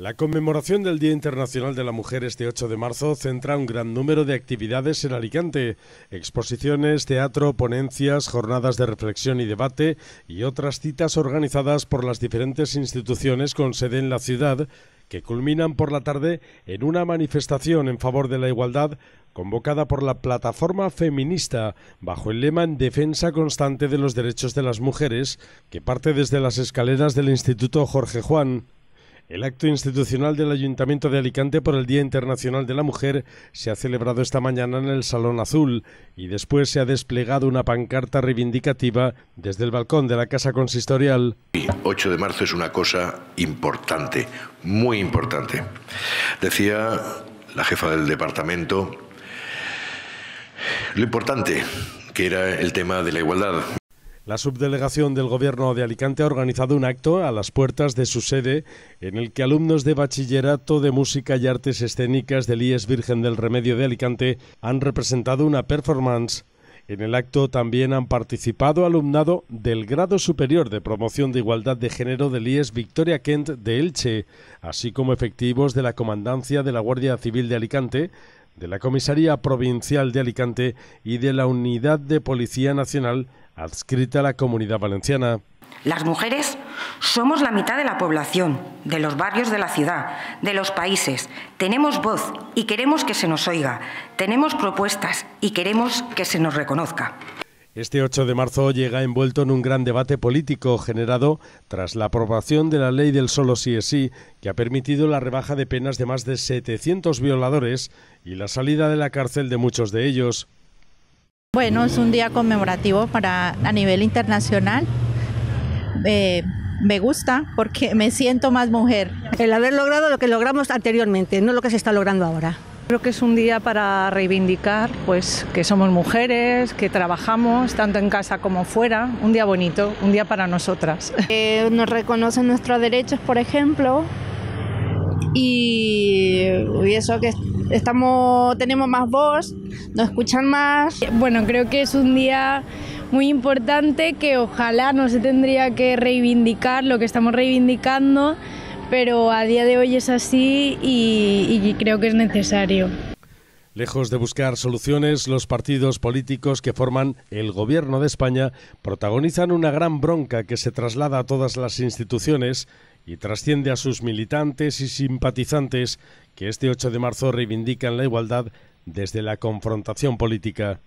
La conmemoración del Día Internacional de la Mujer este 8 de marzo centra un gran número de actividades en Alicante, exposiciones, teatro, ponencias, jornadas de reflexión y debate y otras citas organizadas por las diferentes instituciones con sede en la ciudad que culminan por la tarde en una manifestación en favor de la igualdad convocada por la plataforma feminista bajo el lema en defensa constante de los derechos de las mujeres que parte desde las escaleras del Instituto Jorge Juan. El acto institucional del Ayuntamiento de Alicante por el Día Internacional de la Mujer se ha celebrado esta mañana en el Salón Azul y después se ha desplegado una pancarta reivindicativa desde el balcón de la Casa Consistorial. El 8 de marzo es una cosa importante, muy importante. Decía la jefa del departamento lo importante que era el tema de la igualdad. La subdelegación del Gobierno de Alicante ha organizado un acto a las puertas de su sede en el que alumnos de Bachillerato de Música y Artes Escénicas del IES Virgen del Remedio de Alicante han representado una performance. En el acto también han participado alumnado del Grado Superior de Promoción de Igualdad de Género del IES Victoria Kent de Elche, así como efectivos de la Comandancia de la Guardia Civil de Alicante, de la Comisaría Provincial de Alicante y de la Unidad de Policía Nacional adscrita a la comunidad valenciana. Las mujeres somos la mitad de la población, de los barrios de la ciudad, de los países. Tenemos voz y queremos que se nos oiga. Tenemos propuestas y queremos que se nos reconozca. Este 8 de marzo llega envuelto en un gran debate político generado tras la aprobación de la ley del solo sí es sí, que ha permitido la rebaja de penas de más de 700 violadores y la salida de la cárcel de muchos de ellos. Bueno, es un día conmemorativo para a nivel internacional. Eh, me gusta porque me siento más mujer. El haber logrado lo que logramos anteriormente, no lo que se está logrando ahora. Creo que es un día para reivindicar pues, que somos mujeres, que trabajamos tanto en casa como fuera. Un día bonito, un día para nosotras. Eh, nos reconocen nuestros derechos, por ejemplo, y, eso que estamos tenemos más voz, nos escuchan más. Bueno, creo que es un día muy importante que ojalá no se tendría que reivindicar lo que estamos reivindicando, pero a día de hoy es así y, y creo que es necesario. Lejos de buscar soluciones, los partidos políticos que forman el Gobierno de España protagonizan una gran bronca que se traslada a todas las instituciones y trasciende a sus militantes y simpatizantes que este 8 de marzo reivindican la igualdad desde la confrontación política.